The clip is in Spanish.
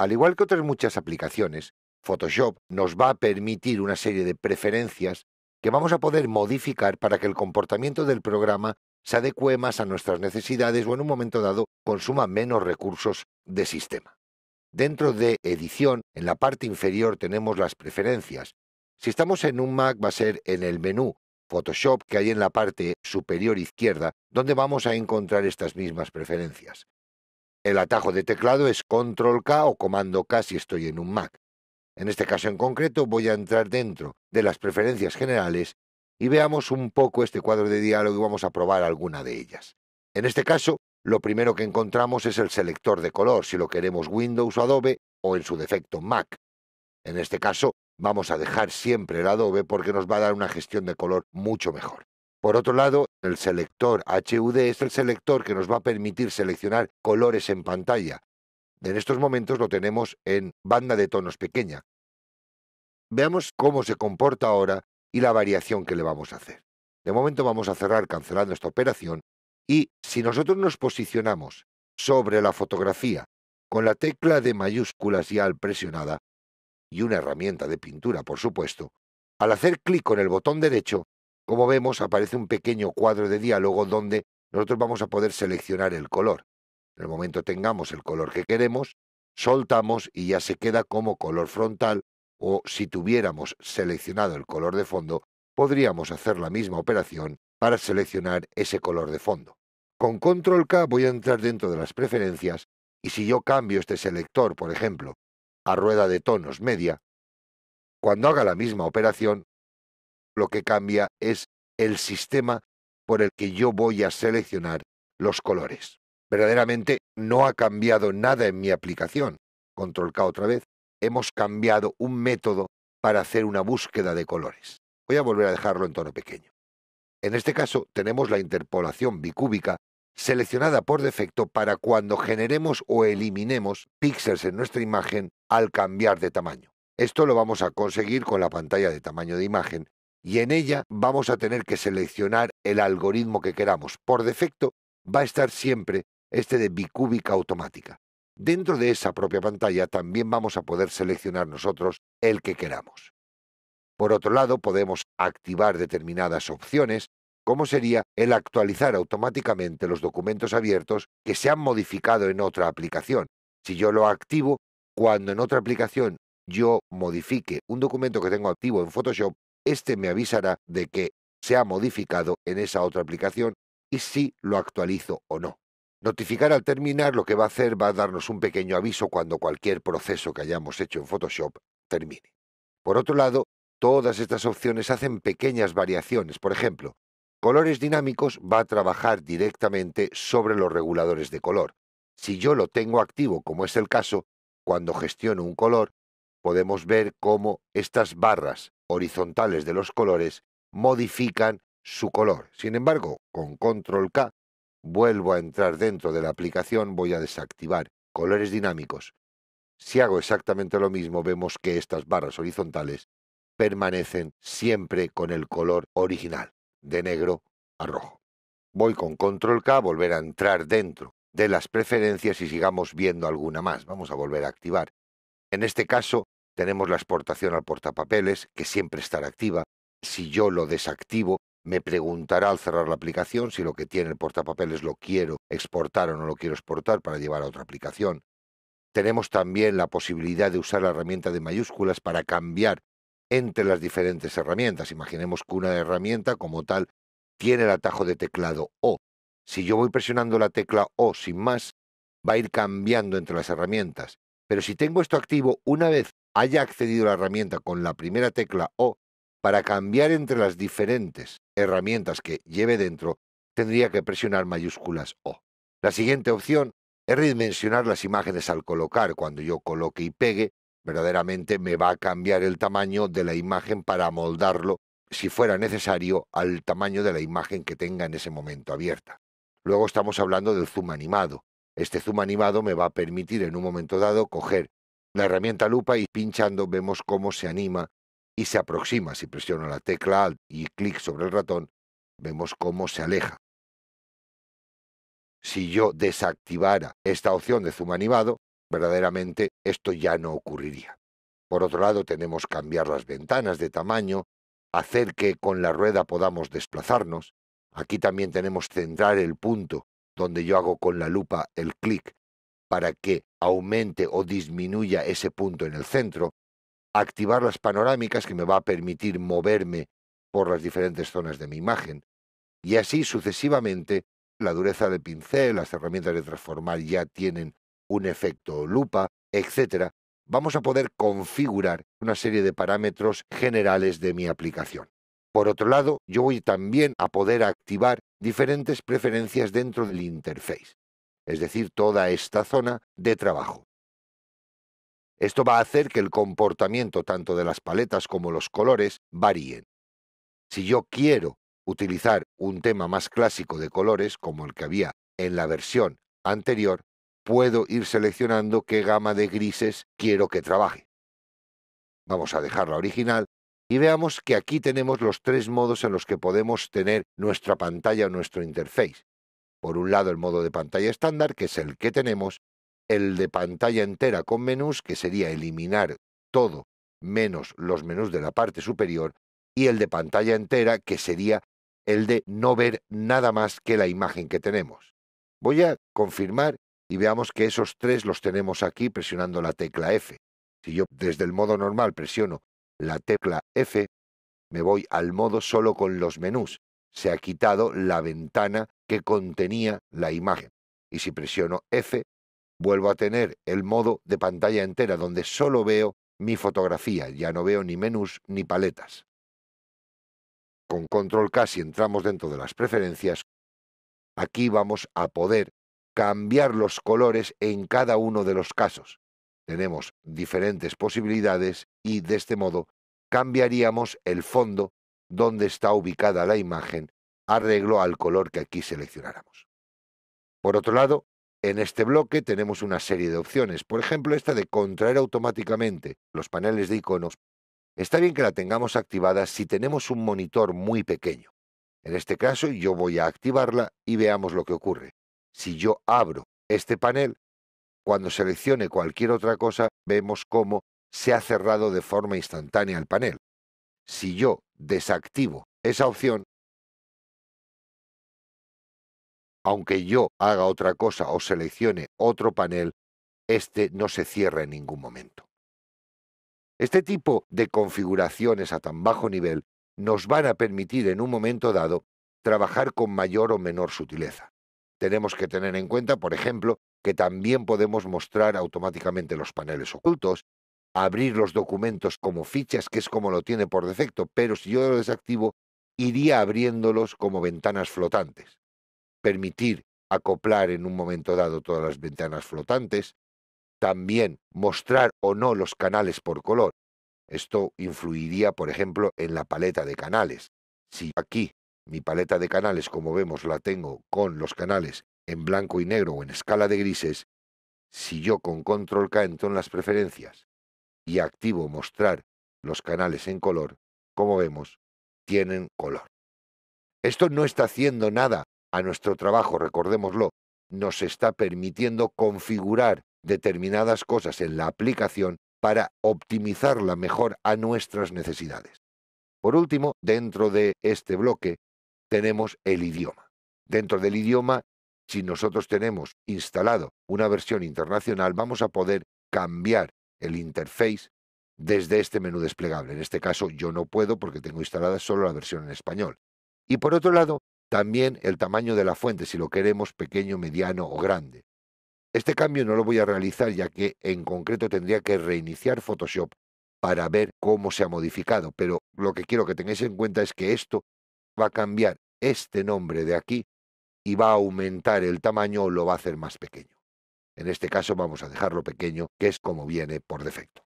Al igual que otras muchas aplicaciones, Photoshop nos va a permitir una serie de preferencias que vamos a poder modificar para que el comportamiento del programa se adecue más a nuestras necesidades o en un momento dado consuma menos recursos de sistema. Dentro de edición, en la parte inferior tenemos las preferencias. Si estamos en un Mac va a ser en el menú Photoshop que hay en la parte superior izquierda, donde vamos a encontrar estas mismas preferencias. El atajo de teclado es Control K o Comando K si estoy en un Mac. En este caso en concreto voy a entrar dentro de las preferencias generales y veamos un poco este cuadro de diálogo y vamos a probar alguna de ellas. En este caso, lo primero que encontramos es el selector de color, si lo queremos Windows o Adobe o en su defecto Mac. En este caso, vamos a dejar siempre el Adobe porque nos va a dar una gestión de color mucho mejor. Por otro lado, el selector HUD es el selector que nos va a permitir seleccionar colores en pantalla. En estos momentos lo tenemos en banda de tonos pequeña. Veamos cómo se comporta ahora y la variación que le vamos a hacer. De momento vamos a cerrar cancelando esta operación y si nosotros nos posicionamos sobre la fotografía con la tecla de mayúsculas y al presionada y una herramienta de pintura, por supuesto, al hacer clic con el botón derecho como vemos, aparece un pequeño cuadro de diálogo donde nosotros vamos a poder seleccionar el color. En el momento tengamos el color que queremos, soltamos y ya se queda como color frontal o si tuviéramos seleccionado el color de fondo, podríamos hacer la misma operación para seleccionar ese color de fondo. Con control K voy a entrar dentro de las preferencias y si yo cambio este selector, por ejemplo, a rueda de tonos media, cuando haga la misma operación lo que cambia es el sistema por el que yo voy a seleccionar los colores. Verdaderamente no ha cambiado nada en mi aplicación. Control K otra vez. Hemos cambiado un método para hacer una búsqueda de colores. Voy a volver a dejarlo en tono pequeño. En este caso tenemos la interpolación bicúbica seleccionada por defecto para cuando generemos o eliminemos píxeles en nuestra imagen al cambiar de tamaño. Esto lo vamos a conseguir con la pantalla de tamaño de imagen y en ella vamos a tener que seleccionar el algoritmo que queramos. Por defecto va a estar siempre este de bicúbica automática. Dentro de esa propia pantalla también vamos a poder seleccionar nosotros el que queramos. Por otro lado, podemos activar determinadas opciones, como sería el actualizar automáticamente los documentos abiertos que se han modificado en otra aplicación. Si yo lo activo, cuando en otra aplicación yo modifique un documento que tengo activo en Photoshop, este me avisará de que se ha modificado en esa otra aplicación y si lo actualizo o no. Notificar al terminar lo que va a hacer va a darnos un pequeño aviso cuando cualquier proceso que hayamos hecho en Photoshop termine. Por otro lado, todas estas opciones hacen pequeñas variaciones. Por ejemplo, Colores Dinámicos va a trabajar directamente sobre los reguladores de color. Si yo lo tengo activo, como es el caso, cuando gestiono un color, podemos ver cómo estas barras horizontales de los colores modifican su color. Sin embargo, con Control K vuelvo a entrar dentro de la aplicación, voy a desactivar colores dinámicos. Si hago exactamente lo mismo, vemos que estas barras horizontales permanecen siempre con el color original, de negro a rojo. Voy con Control K a volver a entrar dentro de las preferencias y sigamos viendo alguna más. Vamos a volver a activar. En este caso, tenemos la exportación al portapapeles, que siempre estará activa. Si yo lo desactivo, me preguntará al cerrar la aplicación si lo que tiene el portapapeles lo quiero exportar o no lo quiero exportar para llevar a otra aplicación. Tenemos también la posibilidad de usar la herramienta de mayúsculas para cambiar entre las diferentes herramientas. Imaginemos que una herramienta como tal tiene el atajo de teclado O. Si yo voy presionando la tecla O sin más, va a ir cambiando entre las herramientas. Pero si tengo esto activo, una vez haya accedido a la herramienta con la primera tecla O, para cambiar entre las diferentes herramientas que lleve dentro, tendría que presionar mayúsculas O. La siguiente opción es redimensionar las imágenes al colocar. Cuando yo coloque y pegue, verdaderamente me va a cambiar el tamaño de la imagen para moldarlo, si fuera necesario, al tamaño de la imagen que tenga en ese momento abierta. Luego estamos hablando del zoom animado. Este zoom animado me va a permitir en un momento dado coger la herramienta lupa y pinchando vemos cómo se anima y se aproxima. Si presiono la tecla Alt y clic sobre el ratón, vemos cómo se aleja. Si yo desactivara esta opción de zoom animado, verdaderamente esto ya no ocurriría. Por otro lado, tenemos cambiar las ventanas de tamaño, hacer que con la rueda podamos desplazarnos. Aquí también tenemos centrar el punto donde yo hago con la lupa el clic para que aumente o disminuya ese punto en el centro, activar las panorámicas que me va a permitir moverme por las diferentes zonas de mi imagen, y así sucesivamente la dureza del pincel, las herramientas de transformar ya tienen un efecto lupa, etc., vamos a poder configurar una serie de parámetros generales de mi aplicación. Por otro lado, yo voy también a poder activar diferentes preferencias dentro del interface es decir, toda esta zona de trabajo. Esto va a hacer que el comportamiento tanto de las paletas como los colores varíen. Si yo quiero utilizar un tema más clásico de colores como el que había en la versión anterior, puedo ir seleccionando qué gama de grises quiero que trabaje. Vamos a dejar la original y veamos que aquí tenemos los tres modos en los que podemos tener nuestra pantalla o nuestro interface. Por un lado el modo de pantalla estándar, que es el que tenemos, el de pantalla entera con menús, que sería eliminar todo menos los menús de la parte superior, y el de pantalla entera, que sería el de no ver nada más que la imagen que tenemos. Voy a confirmar y veamos que esos tres los tenemos aquí presionando la tecla F. Si yo desde el modo normal presiono la tecla F, me voy al modo solo con los menús se ha quitado la ventana que contenía la imagen. Y si presiono F, vuelvo a tener el modo de pantalla entera donde solo veo mi fotografía, ya no veo ni menús ni paletas. Con control K si entramos dentro de las preferencias, aquí vamos a poder cambiar los colores en cada uno de los casos. Tenemos diferentes posibilidades y de este modo cambiaríamos el fondo donde está ubicada la imagen arreglo al color que aquí seleccionáramos. Por otro lado, en este bloque tenemos una serie de opciones, por ejemplo esta de contraer automáticamente los paneles de iconos. Está bien que la tengamos activada si tenemos un monitor muy pequeño. En este caso yo voy a activarla y veamos lo que ocurre. Si yo abro este panel, cuando seleccione cualquier otra cosa, vemos cómo se ha cerrado de forma instantánea el panel si yo desactivo esa opción, aunque yo haga otra cosa o seleccione otro panel, este no se cierra en ningún momento. Este tipo de configuraciones a tan bajo nivel nos van a permitir en un momento dado trabajar con mayor o menor sutileza. Tenemos que tener en cuenta, por ejemplo, que también podemos mostrar automáticamente los paneles ocultos abrir los documentos como fichas, que es como lo tiene por defecto, pero si yo lo desactivo, iría abriéndolos como ventanas flotantes. Permitir acoplar en un momento dado todas las ventanas flotantes, también mostrar o no los canales por color. Esto influiría, por ejemplo, en la paleta de canales. Si aquí mi paleta de canales, como vemos, la tengo con los canales en blanco y negro o en escala de grises, si yo con control K entro en las preferencias y activo mostrar los canales en color, como vemos, tienen color. Esto no está haciendo nada a nuestro trabajo, recordémoslo, nos está permitiendo configurar determinadas cosas en la aplicación para optimizarla mejor a nuestras necesidades. Por último, dentro de este bloque tenemos el idioma. Dentro del idioma, si nosotros tenemos instalado una versión internacional, vamos a poder cambiar el interface desde este menú desplegable. En este caso yo no puedo porque tengo instalada solo la versión en español. Y por otro lado, también el tamaño de la fuente, si lo queremos pequeño, mediano o grande. Este cambio no lo voy a realizar ya que en concreto tendría que reiniciar Photoshop para ver cómo se ha modificado, pero lo que quiero que tengáis en cuenta es que esto va a cambiar este nombre de aquí y va a aumentar el tamaño o lo va a hacer más pequeño. En este caso vamos a dejarlo pequeño, que es como viene por defecto.